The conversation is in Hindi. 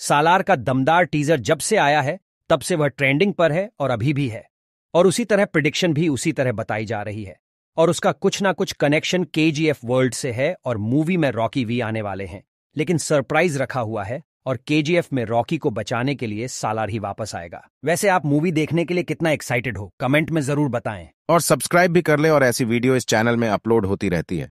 सालार का दमदार टीजर जब से आया है तब से वह ट्रेंडिंग पर है और अभी भी है और उसी तरह प्रिडिक्शन भी उसी तरह बताई जा रही है और उसका कुछ ना कुछ कनेक्शन के वर्ल्ड से है और मूवी में रॉकी वी आने वाले हैं लेकिन सरप्राइज रखा हुआ है और के में रॉकी को बचाने के लिए सालार ही वापस आएगा वैसे आप मूवी देखने के लिए कितना एक्साइटेड हो कमेंट में जरूर बताएं और सब्सक्राइब भी कर ले और ऐसी वीडियो इस चैनल में अपलोड होती रहती है